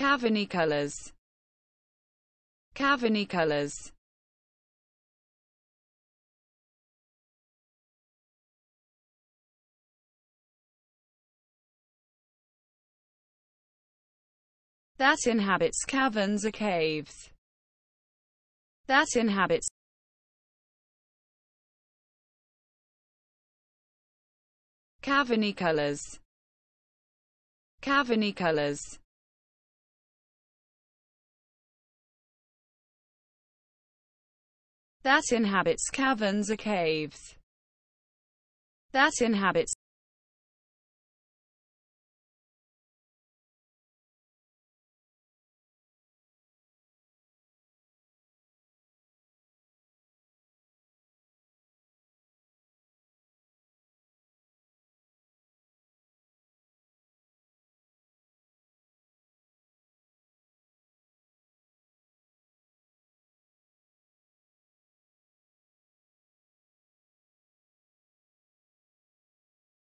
Cavani colors Cavani colors that inhabits caverns or caves that inhabits Cavani colors Cavani colors that inhabits caverns or caves, that inhabits